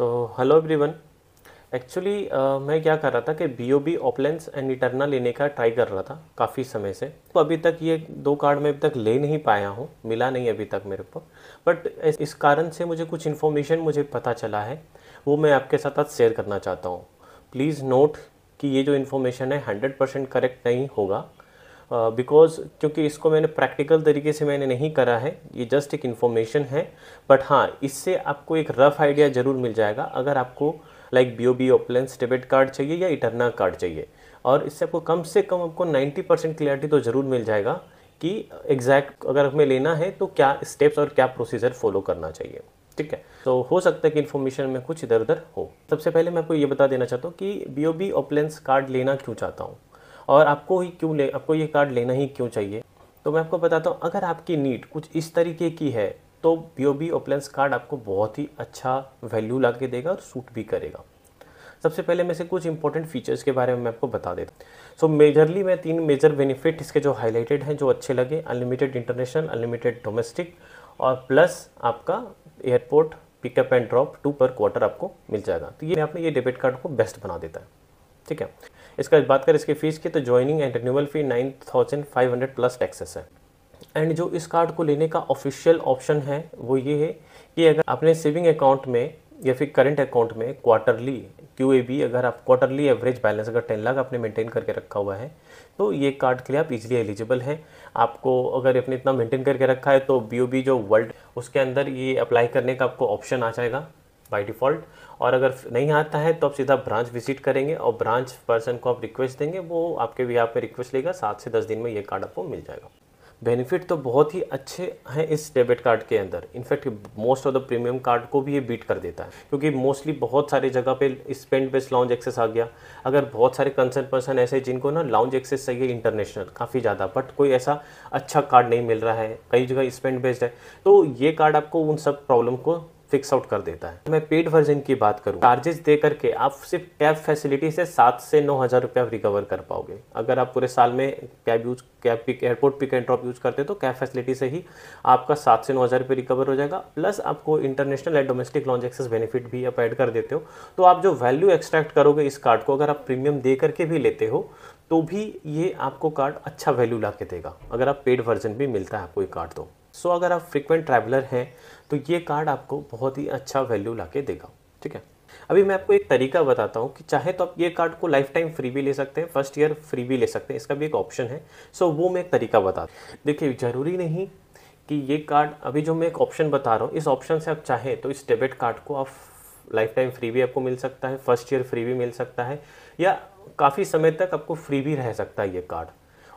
so hello everyone actually मैं क्या कर रहा था कि B O B opulence and eterna लेने का ट्राई कर रहा था काफ़ी समय से तो अभी तक ये दो कार्ड मैं अभी तक ले नहीं पाया हूँ मिला नहीं अभी तक मेरे को बट इस कारण से मुझे कुछ इन्फॉर्मेशन मुझे पता चला है वो मैं आपके साथ आज शेयर करना चाहता हूँ प्लीज़ नोट कि ये जो इन्फॉर्मेशन है हंड्रेड परसेंट करेक्ट नहीं होगा बिकॉज uh, क्योंकि इसको मैंने प्रैक्टिकल तरीके से मैंने नहीं करा है ये जस्ट एक इन्फॉर्मेशन है बट हाँ इससे आपको एक रफ़ आइडिया ज़रूर मिल जाएगा अगर आपको like B O B opulence debit card चाहिए या इटरना कार्ड चाहिए और इससे आपको कम से कम आपको 90 परसेंट क्लियरिटी तो ज़रूर मिल जाएगा कि एग्जैक्ट अगर हमें लेना है तो क्या स्टेप्स और क्या प्रोसीजर फॉलो करना चाहिए ठीक है तो हो सकता है कि इन्फॉर्मेशन में कुछ इधर उधर हो सबसे पहले मैं आपको ये बता देना चाहता हूँ कि B O B opulence card लेना क्यों चाहता हूँ और आपको ही क्यों ले आपको ये कार्ड लेना ही क्यों चाहिए तो मैं आपको बताता हूँ अगर आपकी नीड कुछ इस तरीके की है तो B O B opulence card आपको बहुत ही अच्छा वैल्यू ला के देगा और सूट भी करेगा सबसे पहले मैं से कुछ इंपॉर्टेंट फीचर्स के बारे में मैं आपको बता देता हूँ सो मेजरली मैं तीन मेजर बेनिफिट इसके जो हाईलाइटेड हैं जो अच्छे लगे अनलिमिटेड इंटरनेशनल अनलिमिटेड डोमेस्टिक और प्लस आपका airport pickup and drop two per quarter आपको मिल जाएगा तो ये आपने ये डेबिट कार्ड को बेस्ट बना देता है ठीक है इसका बात करें इसकी फ़ीस की तो joining and renewal fee nine thousand five hundred plus taxes है एंड जो इस कार्ड को लेने का ऑफिशियल ऑप्शन है वो ये है कि अगर अपने सेविंग अकाउंट में या फिर करंट अकाउंट में क्वार्टरली क्यू अगर आप क्वार्टरली एवरेज बैलेंस अगर टेन लाख आपने मेंटेन करके रखा हुआ है तो ये कार्ड के लिए आप इजीली एलिजिबल हैं आपको अगर आपने इतना मेंटेन करके रखा है तो बी जो वर्ल्ड उसके अंदर ये अप्लाई करने का आपको ऑप्शन आ जाएगा बाय डिफ़ॉल्ट और अगर नहीं आता है तो आप सीधा ब्रांच विजिट करेंगे और ब्रांच पर्सन को आप रिक्वेस्ट देंगे वो आपके भी आप रिक्वेस्ट लेगा सात से दस दिन में ये कार्ड आपको मिल जाएगा बेनिफिट तो बहुत ही अच्छे हैं इस डेबिट कार्ड के अंदर in fact most of the premium card को भी ये बीट कर देता है क्योंकि मोस्टली बहुत सारे जगह पे स्पेंड बेस्ड लाउंज एक्सेस आ गया अगर बहुत सारे कंसर्न पर्सन ऐसे हैं जिनको ना लाउंज एक्सेस चाहिए इंटरनेशनल काफ़ी ज़्यादा बट कोई ऐसा अच्छा कार्ड नहीं मिल रहा है कई जगह स्पेंड बेस्ड है तो ये कार्ड आपको उन सब प्रॉब्लम को फिक्स आउट कर देता है मैं पेड वर्जन की बात करूँ चार्जेस दे करके आप सिर्फ कैब फैसिलिटी से सात से नौ हज़ार रुपये आप रिकवर कर पाओगे अगर आप पूरे साल में cab use cab pick airport pick and drop use करते तो कैब फैसिलिटी से ही आपका सात से नौ हज़ार रुपये रिकवर हो जाएगा प्लस आपको international and domestic lounge access benefit भी आप ऐड कर देते हो तो आप जो वैल्यू एक्सट्रैक्ट करोगे इस कार्ड को अगर आप प्रीमियम दे करके भी लेते हो तो भी ये आपको कार्ड अच्छा वैल्यू ला के देगा अगर आप पेड वर्जन भी मिलता है आपको ये कार्ड तो सो so, अगर आप फ्रिक्वेंट ट्रैवलर हैं तो ये कार्ड आपको बहुत ही अच्छा वैल्यू ला देगा ठीक है अभी मैं आपको एक तरीका बताता हूँ कि चाहे तो आप ये कार्ड को लाइफ टाइम फ्री भी ले सकते हैं फर्स्ट ईयर फ्री भी ले सकते हैं इसका भी एक ऑप्शन है सो so, वो मैं एक तरीका बता देखिए ज़रूरी नहीं कि ये कार्ड अभी जो मैं एक ऑप्शन बता रहा हूँ इस ऑप्शन से आप चाहें तो इस डेबिट कार्ड को आप लाइफ टाइम फ्री भी आपको मिल सकता है फर्स्ट ईयर फ्री भी मिल सकता है या काफ़ी समय तक आपको फ्री भी रह सकता है ये कार्ड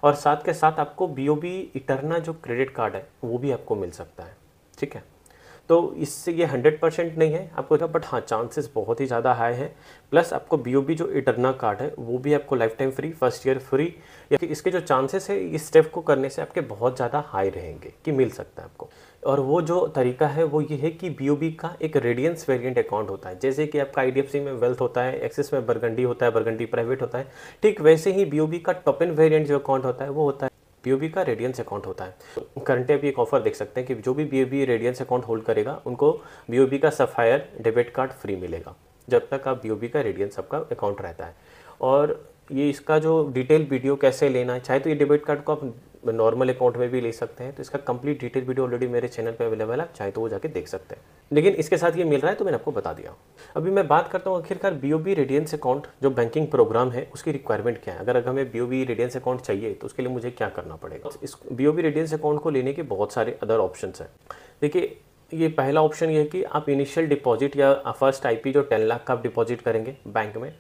और साथ के साथ आपको बी ओ बी इटरना जो क्रेडिट कार्ड है वो भी आपको मिल सकता है ठीक है तो इससे ये हंड्रेड परसेंट नहीं है आपको बट हाँ चांसेस बहुत ही ज़्यादा हाई है प्लस आपको बी ओ बी जो इटरना कार्ड है वो भी आपको life time free first year free या कि इसके जो चांसेस है इस स्टेप को करने से आपके बहुत ज़्यादा हाई रहेंगे कि मिल सकता है आपको और वो जो तरीका है वो ये है कि बी का एक रेडियंस वेरियंट अकाउंट होता है जैसे कि आपका आई में वेल्थ होता है एक्सिस में बरगंडी होता है बरगंडी प्राइवेट होता है ठीक वैसे ही बी का टॉप इन वेरियंट जो अकाउंट होता है वो होता है बी का रेडियंस अकाउंट होता है करंटली आप एक ऑफर देख सकते हैं कि जो भी बी रेडियंस अकाउंट होल्ड करेगा उनको बी का सफायर डेबिट कार्ड फ्री मिलेगा जब तक आप बी का रेडियंस आपका अकाउंट रहता है और ये इसका जो डिटेल वीडियो कैसे लेना है चाहे तो ये डेबिट कार्ड को आप नॉर्मल अकाउंट में भी ले सकते हैं तो इसका कंप्लीट डिटेल वीडियो ऑलरेडी मेरे चैनल पर अवेलेबल है चाहे तो वो जाके देख सकते हैं लेकिन इसके साथ ये मिल रहा है तो मैंने आपको बता दिया अभी मैं बात करता हूँ आखिरकार B O B radiance account जो बैंकिंग प्रोग्राम है उसकी रिक्वायरमेंट क्या है अगर अगर हमें B O B radiance account चाहिए तो उसके लिए मुझे क्या करना पड़ेगा इस B O B radiance account को लेने के बहुत सारे अदर ऑप्शन हैं देखिए ये पहला ऑप्शन ये है कि आप इनिशियल डिपॉजिट या फर्स्ट पी जो टेन लाख का आप डिपॉजिट करेंगे बैंक में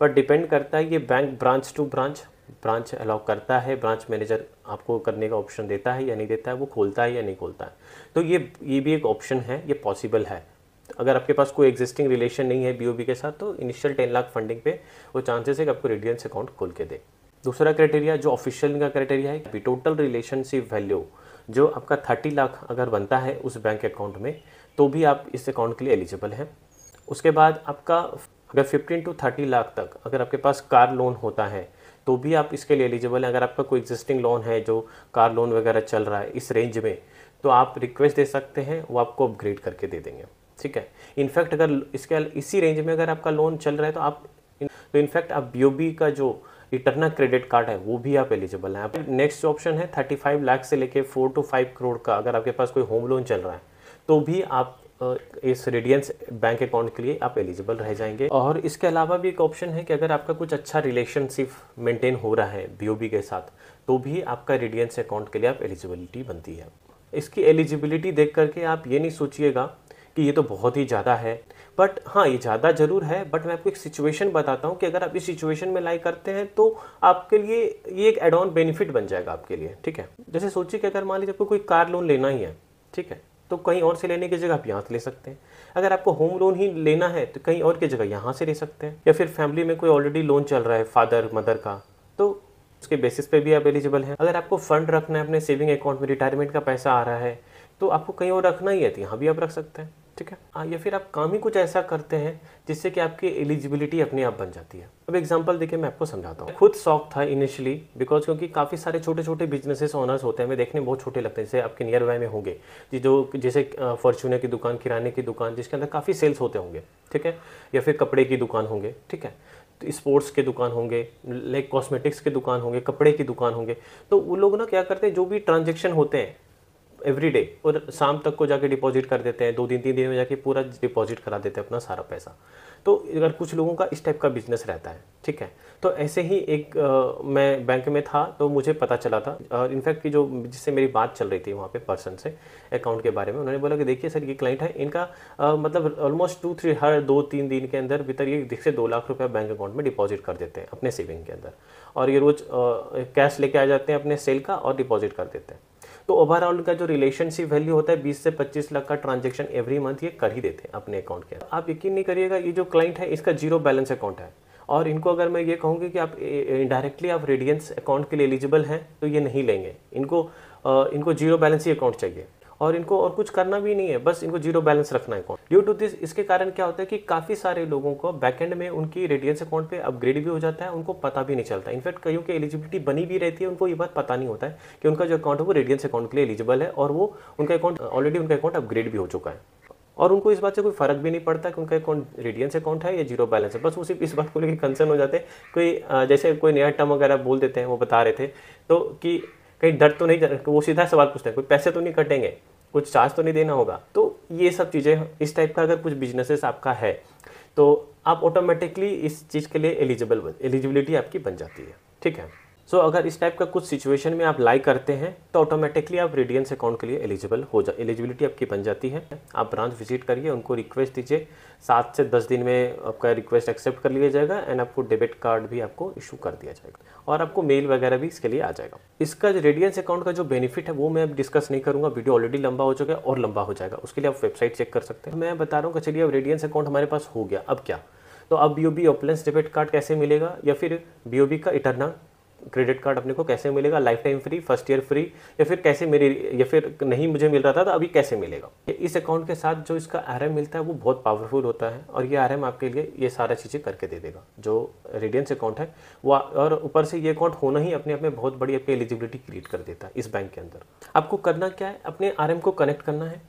बट डिपेंड करता है ये bank branch to branch branch allow करता है ब्रांच मैनेजर आपको करने का ऑप्शन देता है या नहीं देता है वो खोलता है या नहीं खोलता है तो ये ये भी एक ऑप्शन है ये पॉसिबल है तो अगर आपके पास कोई एग्जिस्टिंग रिलेशन नहीं है बी के साथ तो इनिशियल टेन लाख फंडिंग पे वो चांसेस है कि आपको रेडियंस अकाउंट खोल के दे दूसरा क्राइटेरिया जो ऑफिशियल का क्राइटेरिया है कि टोटल रिलेशनशिप वैल्यू जो आपका थर्टी लाख अगर बनता है उस बैंक अकाउंट में तो भी आप इस अकाउंट के लिए एलिजिबल हैं उसके बाद आपका अगर फिफ्टीन टू थर्टी लाख तक अगर आपके पास कार लोन होता है तो भी आप इसके लिए एलिजिबल हैं अगर आपका कोई एग्जिस्टिंग लोन है जो कार लोन वगैरह चल रहा है इस रेंज में तो आप रिक्वेस्ट दे सकते हैं वो आपको अपग्रेड करके दे देंगे ठीक है इनफैक्ट अगर इसके इसी रेंज में अगर आपका लोन चल रहा है तो आप तो इनफैक्ट आप बी का जो इटरना क्रेडिट कार्ड है वो भी आप एलिजिबल हैं नेक्स्ट ऑप्शन है थर्टी फाइव लाख से लेके फोर टू फाइव करोड़ का अगर आपके पास कोई होम लोन चल रहा है तो भी आप इस रेडियंस बैंक अकाउंट के लिए आप एलिजिबल रह जाएंगे और इसके अलावा भी एक ऑप्शन है कि अगर आपका कुछ अच्छा रिलेशनशिप मेंटेन हो रहा है बी के साथ तो भी आपका रेडियंस अकाउंट के लिए आप एलिजिबिलिटी बनती है इसकी एलिजिबिलिटी देख करके आप ये नहीं सोचिएगा कि ये तो बहुत ही ज़्यादा है बट हाँ ये ज़्यादा ज़रूर है बट मैं आपको एक सिचुएशन बताता हूँ कि अगर आप इस सिचुएशन में लाई करते हैं तो आपके लिए ये एक एड ऑन बेनिफिट बन जाएगा आपके लिए ठीक है जैसे सोचिए कि अगर मान लीजिए आपको कोई कार लोन लेना ही है ठीक है तो कहीं और से लेने की जगह आप यहाँ से ले सकते हैं अगर आपको होम लोन ही लेना है तो कहीं और की जगह यहाँ से ले सकते हैं या फिर फैमिली में कोई ऑलरेडी लोन चल रहा है फादर मदर का तो उसके बेसिस पे भी आप एलिजिबल हैं अगर आपको फ़ंड रखना है अपने सेविंग अकाउंट में रिटायरमेंट का पैसा आ रहा है तो आपको कहीं और रखना ही है तो यहाँ भी आप रख सकते हैं ठीक है हाँ, या फिर आप काम ही कुछ ऐसा करते हैं जिससे कि आपकी एलिजिबिलिटी अपने आप बन जाती है अब एग्जांपल देखिए मैं आपको समझाता हूँ खुद शौक था इनिशियली बिकॉज क्योंकि काफ़ी सारे छोटे छोटे बिजनेसेस ऑनर्स होते हैं हमें देखने बहुत छोटे लगते हैं जैसे आपके नियर बाय में होंगे जी जो जैसे फॉर्चूनर की दुकान किराने की दुकान जिसके अंदर काफ़ी सेल्स होते होंगे ठीक है या फिर कपड़े की दुकान होंगे ठीक है तो स्पोर्ट्स के दुकान होंगे लाइक कॉस्मेटिक्स के दुकान होंगे कपड़े की दुकान होंगे तो वो लोग ना क्या करते हैं जो भी ट्रांजेक्शन होते हैं एवरी डे और शाम तक को जाके डिपॉजिट कर देते हैं दो दिन तीन दिन में जाके पूरा डिपॉजिट करा देते हैं अपना सारा पैसा तो अगर कुछ लोगों का इस टाइप का बिजनेस रहता है ठीक है तो ऐसे ही एक आ, मैं बैंक में था तो मुझे पता चला था और इनफैक्ट कि जो जिससे मेरी बात चल रही थी वहाँ पे पर्सन से अकाउंट के बारे में उन्होंने बोला कि देखिए सर ये क्लाइंट है इनका आ, मतलब ऑलमोस्ट टू थ्री हर दो तीन दिन के अंदर भीतर ये से दो लाख रुपया बैंक अकाउंट में डिपॉजिट कर देते हैं अपने सेविंग के अंदर और ये रोज़ कैश लेके आ जाते हैं अपने सेल का और डिपॉजिट कर देते हैं तो ओवरऑल का जो रिलेशनशिप वैल्यू होता है 20 से 25 लाख का ट्रांजेक्शन एवरी मंथ ये कर ही देते हैं अपने अकाउंट के आप यकीन नहीं करिएगा ये जो क्लाइंट है इसका जीरो बैलेंस अकाउंट है और इनको अगर मैं ये कहूँगी कि आप डायरेक्टली आप रेडियंस अकाउंट के लिए एलिजिबल हैं तो ये नहीं लेंगे इनको इनको जीरो बैलेंस ही अकाउंट चाहिए और इनको और कुछ करना भी नहीं है बस इनको जीरो बैलेंस रखना है अकाउंट ड्यू टू दिस इसके कारण क्या होता है कि काफ़ी सारे लोगों को बैकेंड में उनकी रेडियंस अकाउंट पे अपग्रेड भी हो जाता है उनको पता भी नहीं चलता इनफैक्ट कईयों की एलिजिबिलिटी बनी भी रहती है उनको ये बात पता नहीं होता है कि उनका जो अकाउंट है वो रेडियंस अकाउंट के लिए एलिजिबल है और वो उनका अकाउंट ऑलरेडी उनका अकाउंट अपग्रेड भी हो चुका है और उनको इस बात से कोई फर्क भी नहीं पड़ता कि उनका अकाउंट रेडियंस अकाउंट है या जीरो बैलेंस है बस वो सिर्फ इस बात को लेकर कंसर्न हो जाते हैं कोई जैसे कोई नया टर्म वगैरह बोल देते हैं वो बता रहे थे तो कि कहीं डर तो नहीं वो सीधा सवाल पूछता है कोई पैसे तो नहीं कटेंगे कुछ चार्ज तो नहीं देना होगा तो ये सब चीज़ें इस टाइप का अगर कुछ बिजनेसेस आपका है तो आप ऑटोमेटिकली इस चीज़ के लिए एलिजिबल एलिजिबिलिटी आपकी बन जाती है ठीक है सो so, अगर इस टाइप का कुछ सिचुएशन में आप लाई करते हैं तो ऑटोमेटिकली आप रेडियंस अकाउंट के लिए एलिजिबल हो जाए एलिजिबिलिटी आपकी बन जाती है आप ब्रांच विजिट करिए उनको रिक्वेस्ट दीजिए सात से दस दिन में आपका रिक्वेस्ट एक्सेप्ट कर लिया जाएगा एंड आपको डेबिट कार्ड भी आपको इशू कर दिया जाएगा और आपको मेल वगैरह भी इसके लिए आ जाएगा इसका जो रेडियंस अकाउंट का जो बेनिफिट है वो मैं अब डिस्कस नहीं करूँगा वीडियो ऑलरेडी लंबा हो चुका है और लंबा हो जाएगा उसके लिए आप वेबसाइट चेक कर सकते हैं मैं बता रहा हूँ चलिए अब रेडियंस अकाउंट हमारे पास हो गया अब क्या तो अब B O B opulence debit card कैसे मिलेगा या फिर बी ओ बी का इटरना क्रेडिट कार्ड अपने को कैसे मिलेगा life time free first year free या फिर कैसे मेरी या फिर नहीं मुझे मिल रहा था तो अभी कैसे मिलेगा इस अकाउंट के साथ जो इसका आर मिलता है वो बहुत पावरफुल होता है और ये आर आपके लिए ये सारा चीज़ें करके दे देगा जो रेडियंस अकाउंट है वो और ऊपर से ये अकाउंट होना ही अपने आप में बहुत बड़ी अपनी एलिजिबिलिटी क्रिएट कर देता है इस बैंक के अंदर आपको करना क्या है अपने आर को कनेक्ट करना है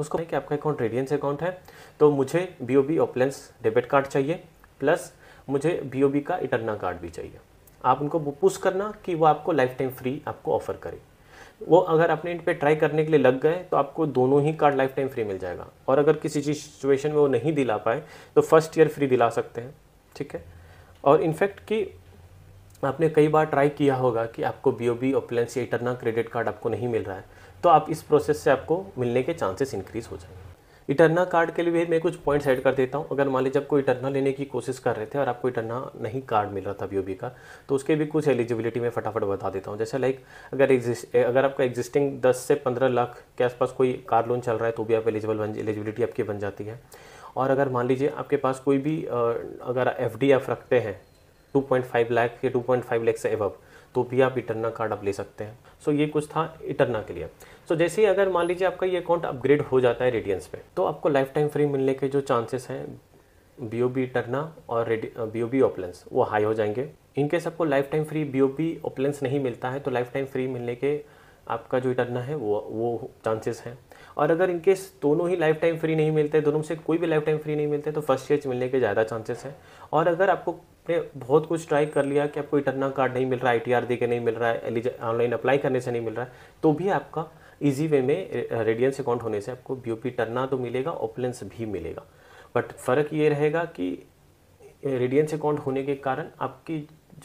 उसको है कि आपका अकाउंट रेडियंस अकाउंट है तो मुझे B O B debit card चाहिए प्लस मुझे बी का इटरना कार्ड भी चाहिए आप उनको पुश करना कि वो आपको लाइफ टाइम फ्री आपको ऑफर करे वो अगर अपने इंड पे ट्राई करने के लिए लग गए तो आपको दोनों ही कार्ड लाइफ टाइम फ्री मिल जाएगा और अगर किसी चीज सिचुएशन में वो नहीं दिला पाए तो फर्स्ट ईयर फ्री दिला सकते हैं ठीक है और इनफैक्ट कि आपने कई बार ट्राई किया होगा कि आपको B O B opulence eterna credit card आपको नहीं मिल रहा है तो आप इस प्रोसेस से आपको मिलने के चांसेस इंक्रीज़ हो जाएंगे इटरना कार्ड के लिए भी मैं कुछ पॉइंट्स ऐड कर देता हूँ अगर मान लीजिए आपको इटरना लेने की कोशिश कर रहे थे और आपको इटरना नहीं कार्ड मिल रहा था बी का तो उसके भी कुछ एलिजिबिलिटी मैं फटाफट बता देता हूँ जैसे लाइक अगर एग्जिस्ट अगर आपका एग्जिस्टिंग दस से पंद्रह लाख के आसपास कोई कार लोन चल रहा है तो भी आप एलिजिबल बन एलिजिबिलिटी आपकी बन जाती है और अगर मान लीजिए आपके पास कोई भी अगर एफ एफ रखते हैं फाइव लाख या फाइव लाख से एवब तो भी आप इटरना कार्ड आप ले सकते हैं सो ये कुछ था इटरना के लिए सो so, जैसे ही अगर मान लीजिए आपका ये अकाउंट अपग्रेड हो जाता है रेडियंस पे तो आपको लाइफ टाइम फ्री मिलने के जो चांसेस हैं बी ओ बी टरना और बी ओ बी ओपलेंस वो हाई हो जाएंगे इनकेस आपको life time free B O B opulence नहीं मिलता है तो लाइफ टाइम फ्री मिलने के आपका जो टरना है वो वो चांसेस हैं और अगर इनकेस दोनों ही लाइफ टाइम फ्री नहीं मिलते दोनों से कोई भी लाइफ टाइम फ्री नहीं मिलते तो फर्स्ट ईयर मिलने के ज़्यादा चांसेस हैं और अगर आपको ने बहुत कुछ ट्राई कर लिया कि आपको इटरना कार्ड नहीं मिल रहा है आई टी आर दे के नहीं मिल रहा है ऑनलाइन अप्लाई करने से नहीं मिल रहा है तो भी आपका इजी वे में रेडियंस अकाउंट होने से आपको बीओपी टरना तो मिलेगा ओपलेंस भी मिलेगा बट फ़र्क ये रहेगा कि रेडियंस अकाउंट होने के कारण आपकी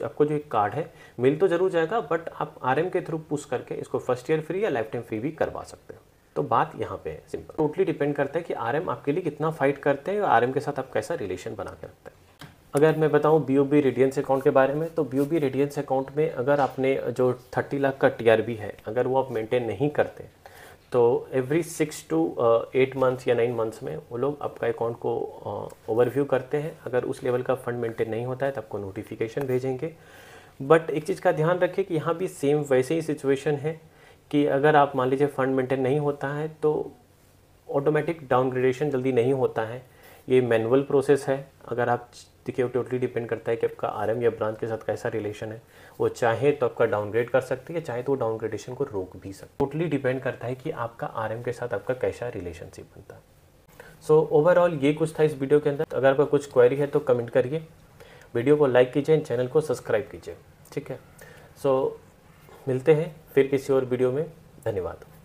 आपको जो एक कार्ड है मिल तो ज़रूर जाएगा बट आप आरएम के थ्रू पुश करके इसको फर्स्ट ईयर फ्री या लाइफ टाइम फ्री भी करवा सकते हैं तो बात यहाँ पे है सिंपल टोटली डिपेंड करता है कि आरएम आपके लिए कितना फाइट करते हैं और आरएम के साथ आप कैसा रिलेशन बना के रखते हैं अगर मैं बताऊं B O B radiance account के बारे में तो B O B radiance account में अगर आपने जो थर्टी लाख का टी है अगर वो आप मेंटेन नहीं करते तो every six to eight months या नाइन मंथ्स में वो लोग आपका अकाउंट को ओवरव्यू uh, करते हैं अगर उस लेवल का फंड मेंटेन नहीं होता है तो आपको नोटिफिकेशन भेजेंगे बट एक चीज़ का ध्यान रखें कि यहाँ भी सेम वैसे ही सिचुएशन है कि अगर आप मान लीजिए फंड मेंटेन नहीं होता है तो ऑटोमेटिक डाउनग्रेडेशन जल्दी नहीं होता है ये मैनुअल प्रोसेस है अगर आप देखिए वो टोटली डिपेंड करता है कि आपका आर या ब्रांच के साथ कैसा रिलेशन है वो चाहे तो आपका डाउनग्रेड कर सकती है चाहे तो वो डाउनग्रेडेशन को रोक भी सकते टोटली डिपेंड करता है कि आपका आर के साथ आपका कैसा रिलेशनशिप बनता है सो so, ओवरऑल ये कुछ था इस वीडियो के अंदर अगर आपका कुछ क्वेरी है तो कमेंट करिए वीडियो को लाइक कीजिए चैनल को सब्सक्राइब कीजिए ठीक है सो so, मिलते हैं फिर किसी और वीडियो में धन्यवाद